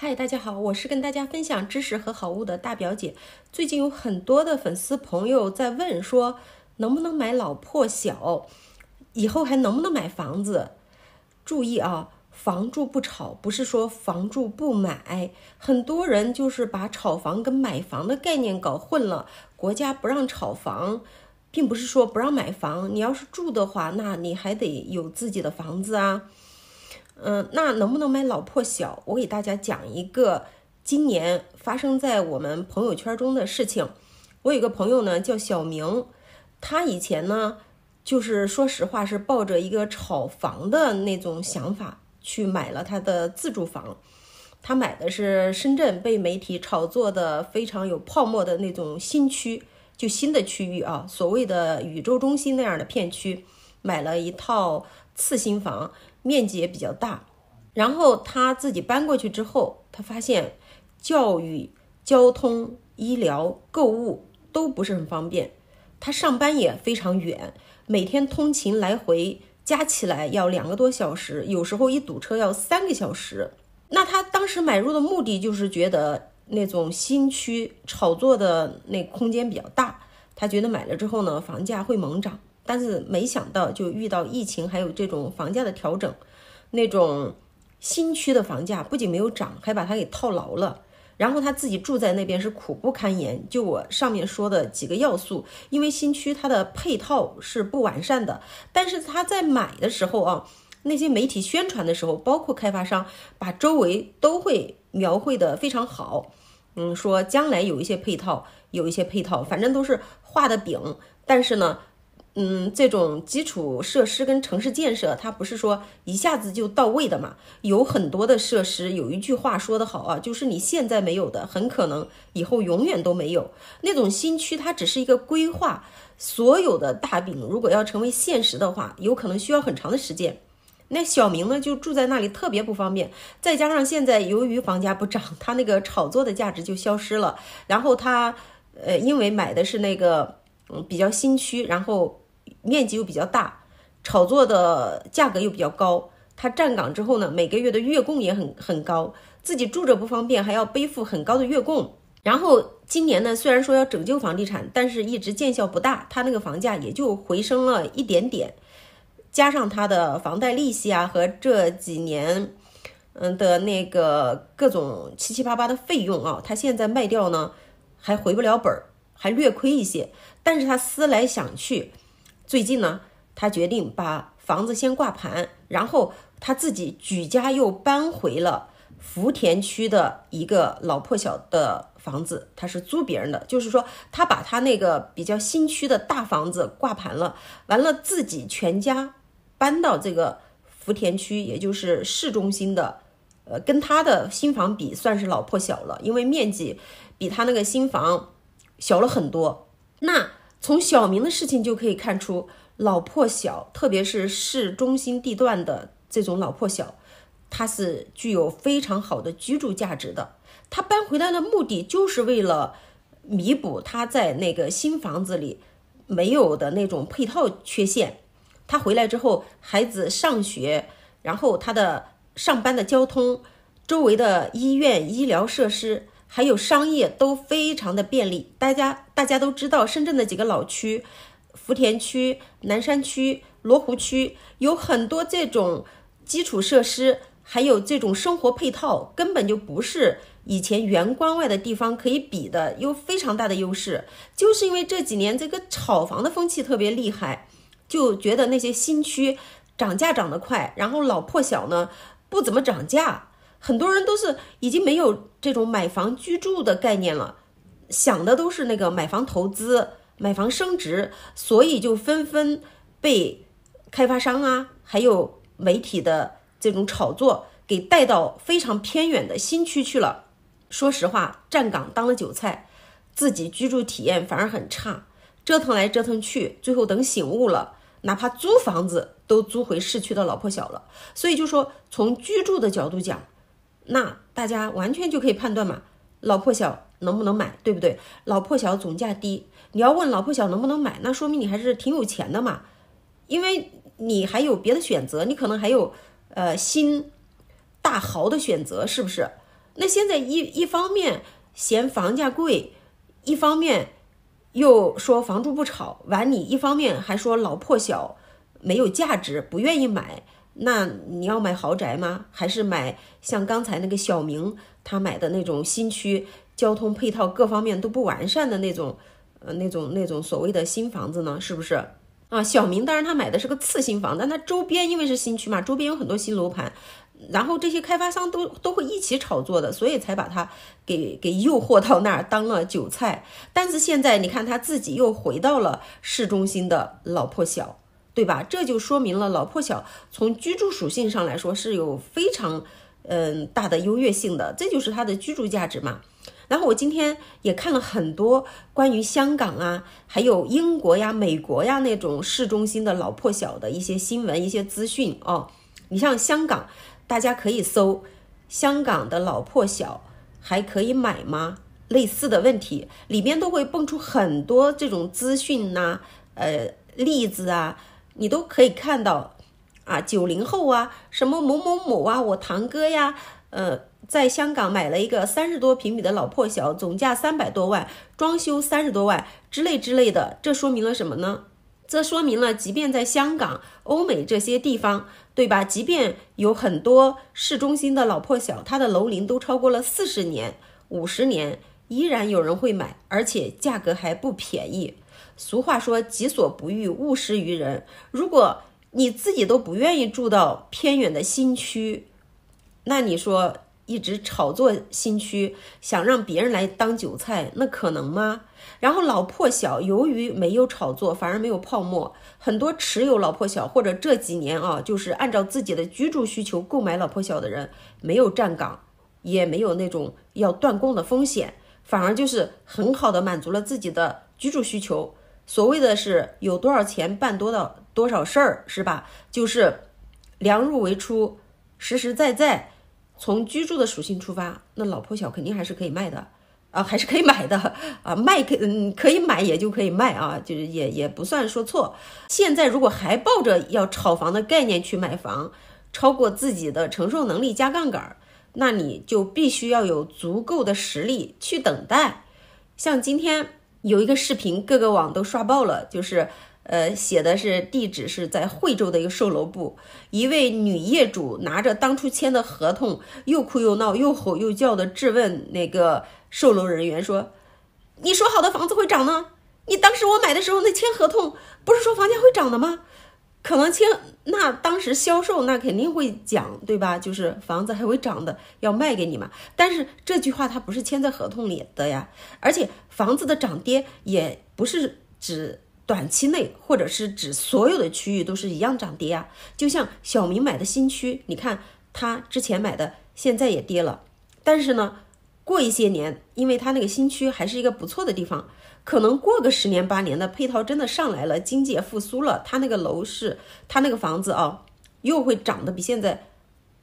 嗨，大家好，我是跟大家分享知识和好物的大表姐。最近有很多的粉丝朋友在问，说能不能买老破小，以后还能不能买房子？注意啊，房住不炒，不是说房住不买。很多人就是把炒房跟买房的概念搞混了。国家不让炒房，并不是说不让买房。你要是住的话，那你还得有自己的房子啊。嗯，那能不能买老破小？我给大家讲一个今年发生在我们朋友圈中的事情。我有个朋友呢，叫小明，他以前呢，就是说实话是抱着一个炒房的那种想法去买了他的自住房。他买的是深圳被媒体炒作的非常有泡沫的那种新区，就新的区域啊，所谓的宇宙中心那样的片区，买了一套次新房。面积也比较大，然后他自己搬过去之后，他发现教育、交通、医疗、购物都不是很方便，他上班也非常远，每天通勤来回加起来要两个多小时，有时候一堵车要三个小时。那他当时买入的目的就是觉得那种新区炒作的那空间比较大，他觉得买了之后呢，房价会猛涨。但是没想到，就遇到疫情，还有这种房价的调整，那种新区的房价不仅没有涨，还把它给套牢了。然后他自己住在那边是苦不堪言。就我上面说的几个要素，因为新区它的配套是不完善的，但是他在买的时候啊，那些媒体宣传的时候，包括开发商，把周围都会描绘的非常好。嗯，说将来有一些配套，有一些配套，反正都是画的饼。但是呢。嗯，这种基础设施跟城市建设，它不是说一下子就到位的嘛？有很多的设施，有一句话说得好啊，就是你现在没有的，很可能以后永远都没有。那种新区它只是一个规划，所有的大饼如果要成为现实的话，有可能需要很长的时间。那小明呢，就住在那里特别不方便，再加上现在由于房价不涨，他那个炒作的价值就消失了。然后他，呃，因为买的是那个嗯比较新区，然后。面积又比较大，炒作的价格又比较高，他站岗之后呢，每个月的月供也很很高，自己住着不方便，还要背负很高的月供。然后今年呢，虽然说要拯救房地产，但是一直见效不大，他那个房价也就回升了一点点，加上他的房贷利息啊和这几年嗯的那个各种七七八八的费用啊，他现在卖掉呢还回不了本儿，还略亏一些。但是他思来想去。最近呢，他决定把房子先挂盘，然后他自己举家又搬回了福田区的一个老破小的房子。他是租别人的，就是说他把他那个比较新区的大房子挂盘了，完了自己全家搬到这个福田区，也就是市中心的，呃，跟他的新房比算是老破小了，因为面积比他那个新房小了很多。那。从小明的事情就可以看出，老破小，特别是市中心地段的这种老破小，它是具有非常好的居住价值的。他搬回来的目的就是为了弥补他在那个新房子里没有的那种配套缺陷。他回来之后，孩子上学，然后他的上班的交通，周围的医院、医疗设施。还有商业都非常的便利，大家大家都知道深圳的几个老区，福田区、南山区、罗湖区有很多这种基础设施，还有这种生活配套，根本就不是以前原关外的地方可以比的，有非常大的优势。就是因为这几年这个炒房的风气特别厉害，就觉得那些新区涨价涨得快，然后老破小呢不怎么涨价。很多人都是已经没有这种买房居住的概念了，想的都是那个买房投资、买房升值，所以就纷纷被开发商啊，还有媒体的这种炒作给带到非常偏远的新区去了。说实话，站岗当了韭菜，自己居住体验反而很差，折腾来折腾去，最后等醒悟了，哪怕租房子都租回市区的老破小了。所以就说从居住的角度讲。那大家完全就可以判断嘛，老破小能不能买，对不对？老破小总价低，你要问老破小能不能买，那说明你还是挺有钱的嘛，因为你还有别的选择，你可能还有呃新大豪的选择，是不是？那现在一一方面嫌房价贵，一方面又说房住不炒，完你一方面还说老破小没有价值，不愿意买。那你要买豪宅吗？还是买像刚才那个小明他买的那种新区，交通配套各方面都不完善的那种，呃，那种那种所谓的新房子呢？是不是？啊，小明当然他买的是个次新房，但他周边因为是新区嘛，周边有很多新楼盘，然后这些开发商都都会一起炒作的，所以才把他给给诱惑到那儿当了韭菜。但是现在你看他自己又回到了市中心的老破小。对吧？这就说明了老破小从居住属性上来说是有非常，嗯大的优越性的，这就是它的居住价值嘛。然后我今天也看了很多关于香港啊，还有英国呀、美国呀那种市中心的老破小的一些新闻、一些资讯哦。你像香港，大家可以搜“香港的老破小还可以买吗”类似的问题，里面都会蹦出很多这种资讯呐，呃例子啊。你都可以看到，啊，九零后啊，什么某某某啊，我堂哥呀，呃，在香港买了一个三十多平米的老破小，总价三百多万，装修三十多万之类之类的。这说明了什么呢？这说明了，即便在香港、欧美这些地方，对吧？即便有很多市中心的老破小，它的楼龄都超过了四十年、五十年，依然有人会买，而且价格还不便宜。俗话说：“己所不欲，勿施于人。”如果你自己都不愿意住到偏远的新区，那你说一直炒作新区，想让别人来当韭菜，那可能吗？然后老破小由于没有炒作，反而没有泡沫。很多持有老破小或者这几年啊，就是按照自己的居住需求购买老破小的人，没有站岗，也没有那种要断供的风险，反而就是很好的满足了自己的。居住需求，所谓的是有多少钱办多少多少事儿，是吧？就是量入为出，实实在在，从居住的属性出发，那老破小肯定还是可以卖的啊，还是可以买的啊，卖可嗯可以买也就可以卖啊，就是也也不算说错。现在如果还抱着要炒房的概念去买房，超过自己的承受能力加杠杆，那你就必须要有足够的实力去等待。像今天。有一个视频，各个网都刷爆了，就是，呃，写的是地址是在惠州的一个售楼部，一位女业主拿着当初签的合同，又哭又闹，又吼又叫的质问那个售楼人员说：“你说好的房子会涨呢？你当时我买的时候，那签合同不是说房价会涨的吗？”可能签那当时销售那肯定会讲对吧？就是房子还会涨的，要卖给你嘛。但是这句话它不是签在合同里的呀，而且房子的涨跌也不是指短期内，或者是指所有的区域都是一样涨跌呀。就像小明买的新区，你看他之前买的现在也跌了，但是呢。过一些年，因为它那个新区还是一个不错的地方，可能过个十年八年的配套真的上来了，经济复苏了，它那个楼市，它那个房子啊，又会涨得比现在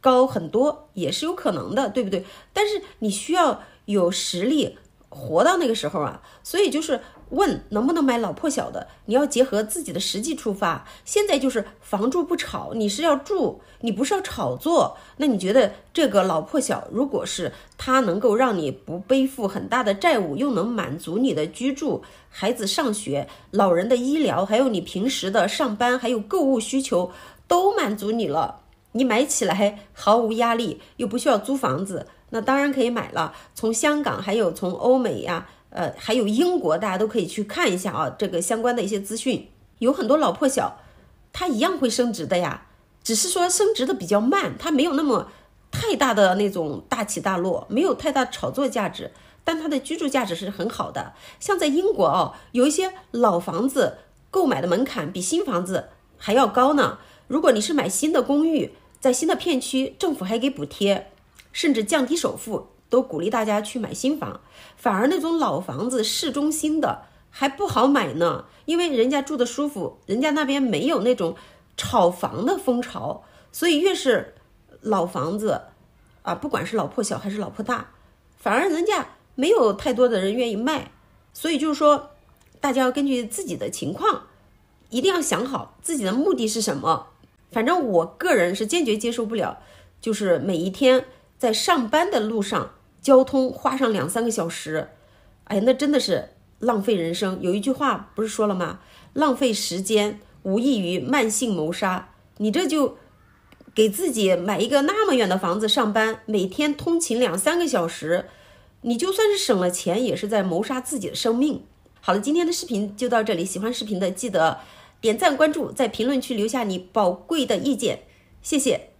高很多，也是有可能的，对不对？但是你需要有实力活到那个时候啊，所以就是。问能不能买老破小的？你要结合自己的实际出发。现在就是房住不炒，你是要住，你不是要炒作。那你觉得这个老破小，如果是它能够让你不背负很大的债务，又能满足你的居住、孩子上学、老人的医疗，还有你平时的上班，还有购物需求，都满足你了，你买起来毫无压力，又不需要租房子，那当然可以买了。从香港，还有从欧美呀。呃，还有英国，大家都可以去看一下啊，这个相关的一些资讯，有很多老破小，它一样会升值的呀，只是说升值的比较慢，它没有那么太大的那种大起大落，没有太大炒作价值，但它的居住价值是很好的。像在英国哦，有一些老房子购买的门槛比新房子还要高呢。如果你是买新的公寓，在新的片区，政府还给补贴，甚至降低首付。都鼓励大家去买新房，反而那种老房子、市中心的还不好买呢，因为人家住的舒服，人家那边没有那种炒房的风潮，所以越是老房子，啊，不管是老破小还是老破大，反而人家没有太多的人愿意卖，所以就是说，大家要根据自己的情况，一定要想好自己的目的是什么。反正我个人是坚决接受不了，就是每一天在上班的路上。交通花上两三个小时，哎那真的是浪费人生。有一句话不是说了吗？浪费时间无异于慢性谋杀。你这就给自己买一个那么远的房子上班，每天通勤两三个小时，你就算是省了钱，也是在谋杀自己的生命。好了，今天的视频就到这里。喜欢视频的记得点赞关注，在评论区留下你宝贵的意见，谢谢。